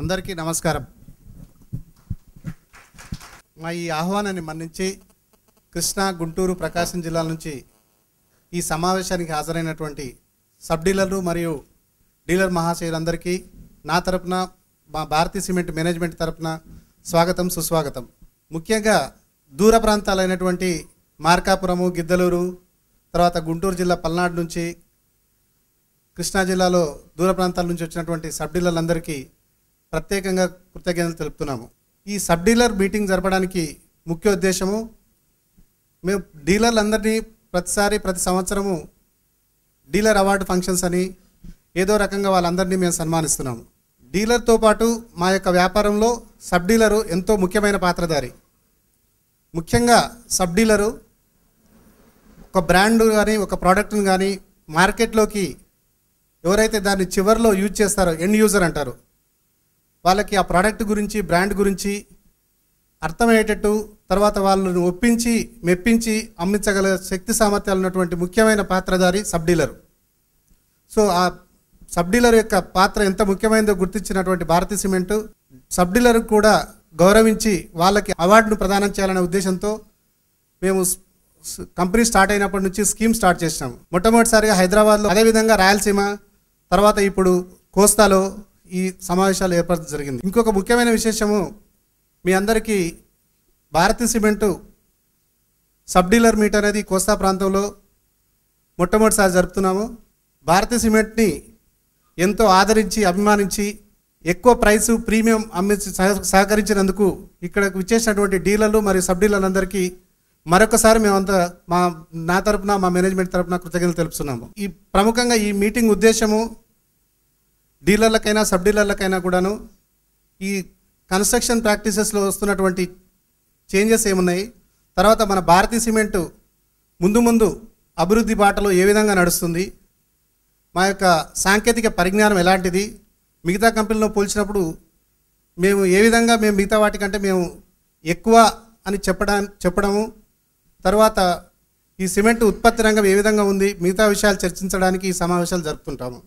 అందరికీ నమస్కారం మా ఈ ఆహ్వానాన్ని మన్నించి కృష్ణా గుంటూరు ప్రకాశం జిల్లాల నుంచి ఈ సమావేశానికి హాజరైనటువంటి సబ్ డీలర్లు మరియు డీలర్ మహాశయులందరికీ నా తరపున మా భారతీ సిమెంట్ మేనేజ్మెంట్ తరపున స్వాగతం సుస్వాగతం ముఖ్యంగా దూర ప్రాంతాలైనటువంటి మార్కాపురము గిద్దలూరు తర్వాత గుంటూరు జిల్లా పల్నాడు నుంచి కృష్ణా జిల్లాలో దూర ప్రాంతాల నుంచి వచ్చినటువంటి సబ్ డీలర్లందరికీ ప్రత్యేకంగా కృతజ్ఞతలు తెలుపుతున్నాము ఈ సబ్ డీలర్ మీటింగ్ జరపడానికి ముఖ్య ఉద్దేశము మేము డీలర్లందరినీ ప్రతిసారి ప్రతి సంవత్సరము డీలర్ అవార్డు ఫంక్షన్స్ అని ఏదో రకంగా వాళ్ళందరినీ మేము సన్మానిస్తున్నాము డీలర్తో పాటు మా యొక్క వ్యాపారంలో సబ్ డీలరు ఎంతో ముఖ్యమైన పాత్రధారి ముఖ్యంగా సబ్ డీలరు ఒక బ్రాండ్ కానీ ఒక ప్రోడక్ట్ని కానీ మార్కెట్లోకి ఎవరైతే దాన్ని చివరిలో యూజ్ చేస్తారో ఎండ్ యూజర్ అంటారు వాళ్ళకి ఆ ప్రోడక్ట్ గురించి బ్రాండ్ గురించి అర్థమయ్యేటట్టు తర్వాత వాళ్ళని ఒప్పించి మెప్పించి అమ్మించగల శక్తి సామర్థ్యాలు ఉన్నటువంటి ముఖ్యమైన పాత్రధారి సబ్ డీలర్ సో ఆ సబ్ డీలర్ యొక్క పాత్ర ఎంత ముఖ్యమైనదో గుర్తించినటువంటి భారతీయ సిమెంట్ సబ్ డీలర్ కూడా గౌరవించి వాళ్ళకి అవార్డును ప్రదానం చేయాలనే ఉద్దేశంతో మేము కంపెనీ స్టార్ట్ అయినప్పటి నుంచి స్కీమ్ స్టార్ట్ చేసినాము మొట్టమొదటిసారిగా హైదరాబాద్లో అదేవిధంగా రాయలసీమ తర్వాత ఇప్పుడు కోస్తాలో ఈ సమావేశాలు ఏర్పరచడం జరిగింది ఇంకొక ముఖ్యమైన విశేషము మీ అందరికీ భారతీయ సిమెంటు సబ్ డీలర్ మీట్ అనేది కోస్తా ప్రాంతంలో మొట్టమొదటిసారి జరుపుతున్నాము భారతీ సిమెంట్ని ఎంతో ఆదరించి అభిమానించి ఎక్కువ ప్రైసు ప్రీమియం అమ్మి సహకరించినందుకు ఇక్కడకు విచ్చేసినటువంటి డీలర్లు మరియు సబ్ డీలర్లందరికీ మరొకసారి మేమంతా మా నా తరపున మా మేనేజ్మెంట్ తరపున కృతజ్ఞతలు తెలుపుతున్నాము ఈ ప్రముఖంగా ఈ మీటింగ్ ఉద్దేశము డీలర్లకైనా సబ్ డీలర్లకైనా కూడాను ఈ కన్స్ట్రక్షన్ ప్రాక్టీసెస్లో వస్తున్నటువంటి చేంజెస్ ఏమున్నాయి తర్వాత మన భారతీయ సిమెంటు ముందు ముందు అభివృద్ధి బాటలో ఏ విధంగా నడుస్తుంది మా యొక్క సాంకేతిక పరిజ్ఞానం ఎలాంటిది మిగతా కంపెనీలో పోల్చినప్పుడు మేము ఏ విధంగా మేము మిగతా వాటికంటే మేము ఎక్కువ అని చెప్పడా చెప్పడము తర్వాత ఈ సిమెంట్ ఉత్పత్తి రంగం ఏ విధంగా ఉంది మిగతా విషయాలు చర్చించడానికి ఈ సమావేశాలు జరుపుతుంటాము